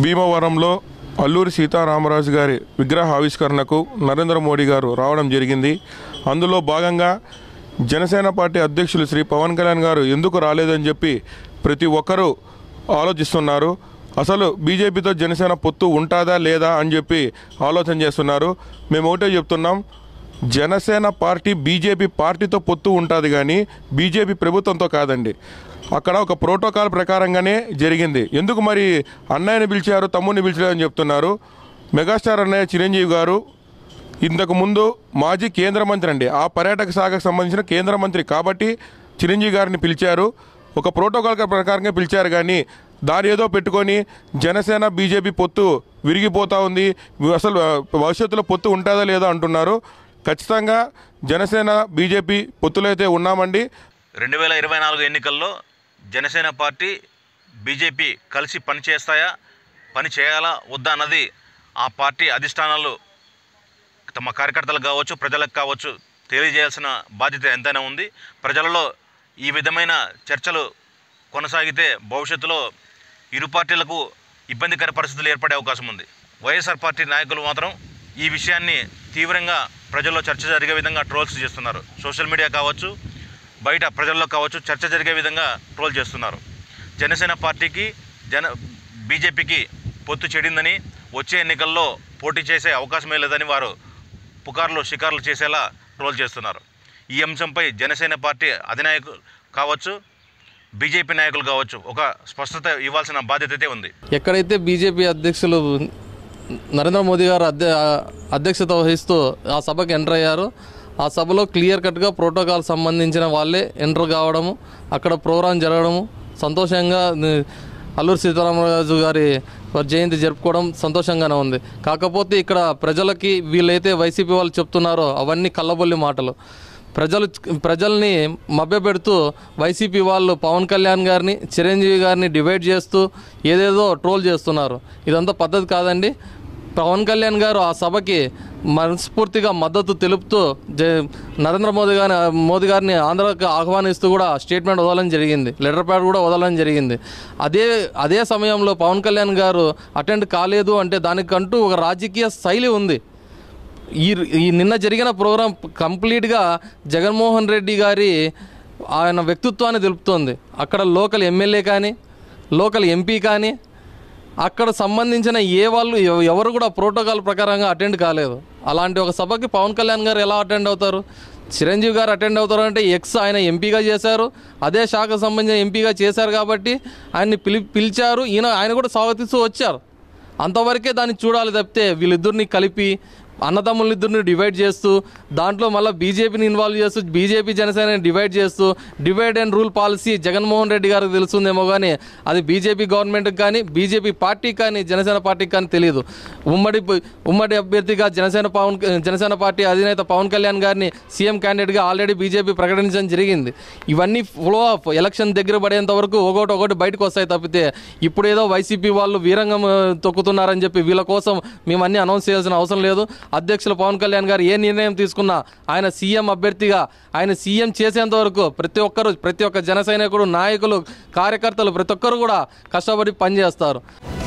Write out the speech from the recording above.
భీమవరంలో అల్లూరి సీతారామరాజు గారి విగ్రహ ఆవిష్కరణకు నరేంద్ర మోడీ గారు రావడం జరిగింది అందులో భాగంగా జనసేన పార్టీ అధ్యక్షులు శ్రీ పవన్ కళ్యాణ్ గారు ఎందుకు రాలేదని చెప్పి ప్రతి ఒక్కరూ ఆలోచిస్తున్నారు అసలు బీజేపీతో జనసేన పొత్తు ఉంటుందా లేదా అని చెప్పి ఆలోచన చేస్తున్నారు మేము ఒకటే చెప్తున్నాం జనసేన పార్టీ బీజేపీ పార్టీతో పొత్తు ఉంటుంది కానీ బీజేపీ ప్రభుత్వంతో కాదండి అక్కడ ఒక ప్రోటోకాల్ ప్రకారంగానే జరిగింది ఎందుకు మరి అన్నయ్యని పిలిచారు తమ్ముడిని అని చెప్తున్నారు మెగాస్టార్ అన్నయ్య చిరంజీవి గారు ఇంతకు ముందు మాజీ కేంద్ర మంత్రి అండి ఆ పర్యాటక శాఖకు సంబంధించిన కేంద్ర మంత్రి కాబట్టి చిరంజీవి గారిని పిలిచారు ఒక ప్రోటోకాల్ ప్రకారంగా పిలిచారు కానీ దాని ఏదో పెట్టుకొని జనసేన బీజేపీ పొత్తు విరిగిపోతూ ఉంది అసలు భవిష్యత్తులో పొత్తు ఉంటుందా లేదా అంటున్నారు ఖచ్చితంగా జనసేన బీజేపీ పొత్తులైతే ఉన్నామండి రెండు వేల ఇరవై నాలుగు ఎన్నికల్లో జనసేన పార్టీ బీజేపీ కలిసి పనిచేస్తాయా పని చేయాలా వద్దా అన్నది ఆ పార్టీ అధిష్టానాలు తమ కార్యకర్తలకు కావచ్చు ప్రజలకు కావచ్చు తెలియజేయాల్సిన బాధ్యత ఎంతైనా ఉంది ప్రజలలో ఈ విధమైన చర్చలు కొనసాగితే భవిష్యత్తులో ఇరు పార్టీలకు ఇబ్బందికర పరిస్థితులు ఏర్పడే అవకాశం ఉంది వైఎస్ఆర్ పార్టీ నాయకులు మాత్రం ఈ విషయాన్ని తీవ్రంగా ప్రజల్లో చర్చ జరిగే విధంగా ట్రోల్స్ చేస్తున్నారు సోషల్ మీడియా కావచ్చు బయట ప్రజల్లో కావచ్చు చర్చ జరిగే విధంగా ట్రోల్ చేస్తున్నారు జనసేన పార్టీకి జన బీజేపీకి పొత్తు చెడిందని వచ్చే ఎన్నికల్లో పోటీ చేసే అవకాశమే లేదని వారు పుకార్లు షికార్లు చేసేలా ట్రోల్ చేస్తున్నారు ఈ అంశంపై జనసేన పార్టీ అధినాయకులు కావచ్చు బీజేపీ నాయకులు కావచ్చు ఒక స్పష్టత ఇవ్వాల్సిన బాధ్యత అయితే ఉంది ఎక్కడైతే బీజేపీ అధ్యక్షులు నరేంద్ర మోదీ గారు అధ్య అధ్యక్షత వహిస్తూ ఆ సభకు ఎంటర్ అయ్యారు ఆ సభలో క్లియర్ కట్గా ప్రోటోకాల్ సంబంధించిన వాళ్ళే ఎంటర్ కావడము అక్కడ ప్రోగ్రాం జరగడము సంతోషంగా అల్లూరు సీతారామరాజు గారి వారి జయంతి జరుపుకోవడం సంతోషంగానే ఉంది కాకపోతే ఇక్కడ ప్రజలకి వీళ్ళైతే వైసీపీ వాళ్ళు చెప్తున్నారో అవన్నీ కల్లబొల్లి మాటలు ప్రజలు ప్రజల్ని మభ్యపెడుతూ వైసీపీ వాళ్ళు పవన్ కళ్యాణ్ గారిని చిరంజీవి గారిని డివైడ్ చేస్తూ ఏదేదో ట్రోల్ చేస్తున్నారు ఇదంతా పద్ధతి కాదండి పవన్ కళ్యాణ్ గారు ఆ సభకి మనస్ఫూర్తిగా మద్దతు తెలుపుతూ నరేంద్ర మోదీ గారి మోదీ గారిని ఆంధ్రాకి ఆహ్వానిస్తూ కూడా స్టేట్మెంట్ వదలడం జరిగింది లెటర్ ప్యాడ్ కూడా వదలడం జరిగింది అదే అదే సమయంలో పవన్ కళ్యాణ్ గారు అటెండ్ కాలేదు అంటే దానికంటూ ఒక రాజకీయ శైలి ఉంది ఈ ఈ నిన్న జరిగిన ప్రోగ్రాం కంప్లీట్గా జగన్మోహన్ రెడ్డి గారి ఆయన వ్యక్తిత్వాన్ని తెలుపుతోంది అక్కడ లోకల్ ఎమ్మెల్యే కానీ లోకల్ ఎంపీ కానీ అక్కడ సంబంధించిన ఏ వాళ్ళు ఎవరు కూడా ప్రోటోకాల్ ప్రకారంగా అటెండ్ కాలేదు అలాంటి ఒక సభకి పవన్ కళ్యాణ్ గారు ఎలా అటెండ్ అవుతారు చిరంజీవి గారు అటెండ్ అవుతారు అంటే ఎక్స్ ఆయన ఎంపీగా చేశారు అదే శాఖకు సంబంధించిన ఎంపీగా చేశారు కాబట్టి ఆయన్ని పిలి పిలిచారు ఈయన ఆయన కూడా స్వాగతిస్తూ వచ్చారు అంతవరకే దాన్ని చూడాలి తప్పితే వీళ్ళిద్దరిని కలిపి అన్నదమ్ములు ఇద్దరిని డివైడ్ చేస్తూ దాంట్లో మళ్ళీ బీజేపీని ఇన్వాల్వ్ చేస్తూ బీజేపీ జనసేనని డివైడ్ చేస్తూ divide and rule policy Jaganmohan Reddy గారికి తెలుస్తుందేమో కానీ అది బీజేపీ గవర్నమెంట్కి కానీ బీజేపీ పార్టీకి కానీ జనసేన పార్టీకి కానీ తెలియదు ఉమ్మడి ఉమ్మడి అభ్యర్థిగా జనసేన పవన్ జనసేన పార్టీ అధినేత పవన్ కళ్యాణ్ గారిని సీఎం క్యాండిడేట్గా ఆల్రెడీ బీజేపీ ప్రకటించడం జరిగింది ఇవన్నీ ఫ్లో ఆఫ్ ఎలక్షన్ దగ్గర పడేంత వరకు ఒకటి ఒకటి బయటకు వస్తాయి తప్పితే ఇప్పుడు ఏదో వైసీపీ వాళ్ళు వీరంగం తొక్కుతున్నారని చెప్పి వీళ్ళ కోసం మేము అన్నీ అనౌన్స్ చేయాల్సిన అవసరం లేదు అధ్యక్షులు పవన్ కళ్యాణ్ గారు ఏ నిర్ణయం తీసుకున్నా ఆయన సీఎం అభ్యర్థిగా ఆయన సీఎం చేసేంత వరకు ప్రతి ఒక్కరు ప్రతి ఒక్క జనసైనికుడు నాయకులు కార్యకర్తలు ప్రతి ఒక్కరు కూడా కష్టపడి పనిచేస్తారు